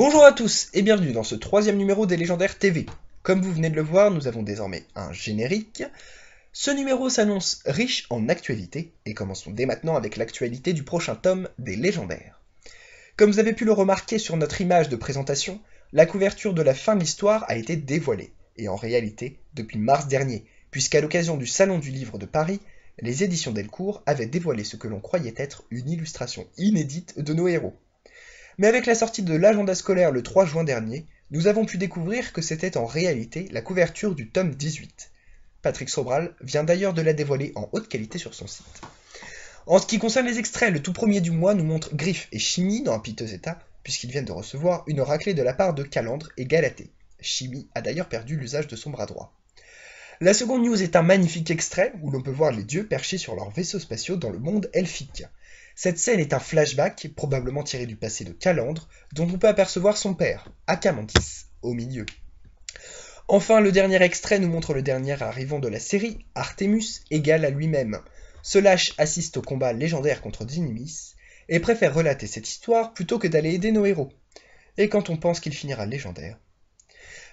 Bonjour à tous et bienvenue dans ce troisième numéro des Légendaires TV. Comme vous venez de le voir, nous avons désormais un générique. Ce numéro s'annonce riche en actualité et commençons dès maintenant avec l'actualité du prochain tome des Légendaires. Comme vous avez pu le remarquer sur notre image de présentation, la couverture de la fin de l'histoire a été dévoilée, et en réalité depuis mars dernier, puisqu'à l'occasion du Salon du Livre de Paris, les éditions Delcourt avaient dévoilé ce que l'on croyait être une illustration inédite de nos héros. Mais avec la sortie de l'agenda scolaire le 3 juin dernier, nous avons pu découvrir que c'était en réalité la couverture du tome 18. Patrick Sobral vient d'ailleurs de la dévoiler en haute qualité sur son site. En ce qui concerne les extraits, le tout premier du mois nous montre Griff et Chimie dans un piteux état, puisqu'ils viennent de recevoir une raclée de la part de Calandre et Galatée. Chimie a d'ailleurs perdu l'usage de son bras droit. La seconde news est un magnifique extrait où l'on peut voir les dieux perchés sur leurs vaisseaux spatiaux dans le monde elfique. Cette scène est un flashback, probablement tiré du passé de Calandre, dont on peut apercevoir son père, Acamantis, au milieu. Enfin, le dernier extrait nous montre le dernier arrivant de la série, Artemus, égal à lui-même. Ce lâche assiste au combat légendaire contre Dynamis, et préfère relater cette histoire plutôt que d'aller aider nos héros. Et quand on pense qu'il finira légendaire.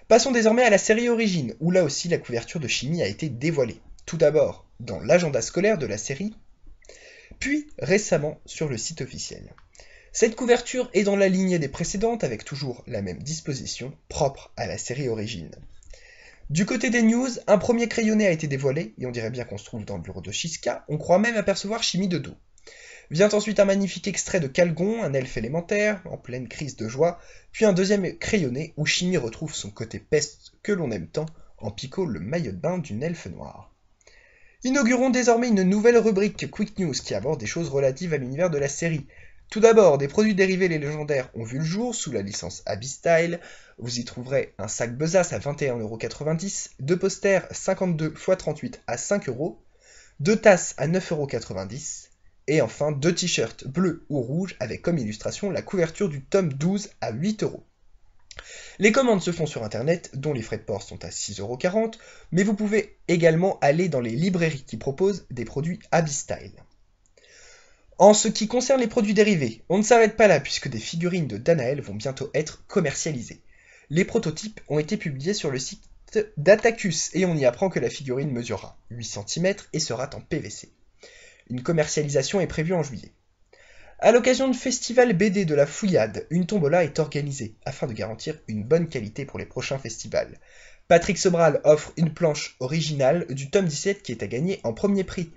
Passons désormais à la série Origine, où là aussi la couverture de chimie a été dévoilée. Tout d'abord, dans l'agenda scolaire de la série, puis récemment sur le site officiel. Cette couverture est dans la lignée des précédentes avec toujours la même disposition propre à la série Origine. Du côté des news, un premier crayonné a été dévoilé, et on dirait bien qu'on se trouve dans le bureau de Shiska, on croit même apercevoir Chimie de dos. Vient ensuite un magnifique extrait de Calgon, un elfe élémentaire, en pleine crise de joie, puis un deuxième crayonné où Chimie retrouve son côté peste que l'on aime tant en picot le maillot de bain d'une elfe noire. Inaugurons désormais une nouvelle rubrique Quick News qui aborde des choses relatives à l'univers de la série. Tout d'abord, des produits dérivés les légendaires ont vu le jour sous la licence Style. Vous y trouverez un sac besace à 21,90€, deux posters 52 x 38 à 5€, deux tasses à 9,90€, et enfin deux t-shirts bleus ou rouges avec comme illustration la couverture du tome 12 à 8€. Les commandes se font sur Internet, dont les frais de port sont à 6,40€, mais vous pouvez également aller dans les librairies qui proposent des produits Style. En ce qui concerne les produits dérivés, on ne s'arrête pas là puisque des figurines de Danael vont bientôt être commercialisées. Les prototypes ont été publiés sur le site d'Atacus et on y apprend que la figurine mesurera 8 cm et sera en PVC. Une commercialisation est prévue en juillet. A l'occasion du festival BD de la Fouillade, une tombola est organisée afin de garantir une bonne qualité pour les prochains festivals. Patrick Sobral offre une planche originale du tome 17 qui est à gagner en premier prix.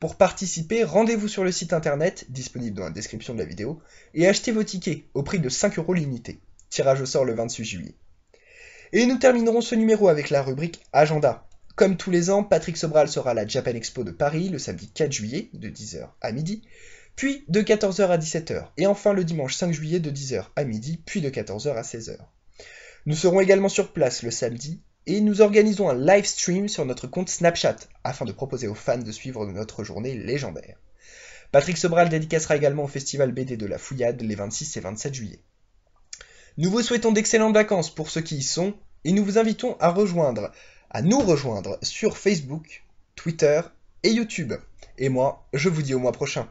Pour participer, rendez-vous sur le site internet, disponible dans la description de la vidéo, et achetez vos tickets au prix de 5 euros l'unité. Tirage au sort le 28 juillet. Et nous terminerons ce numéro avec la rubrique Agenda. Comme tous les ans, Patrick Sobral sera à la Japan Expo de Paris le samedi 4 juillet, de 10h à midi, puis de 14h à 17h, et enfin le dimanche 5 juillet de 10h à midi, puis de 14h à 16h. Nous serons également sur place le samedi, et nous organisons un live stream sur notre compte Snapchat, afin de proposer aux fans de suivre notre journée légendaire. Patrick Sobral dédicacera également au festival BD de la Fouillade les 26 et 27 juillet. Nous vous souhaitons d'excellentes vacances pour ceux qui y sont, et nous vous invitons à rejoindre, à nous rejoindre sur Facebook, Twitter et YouTube. Et moi, je vous dis au mois prochain.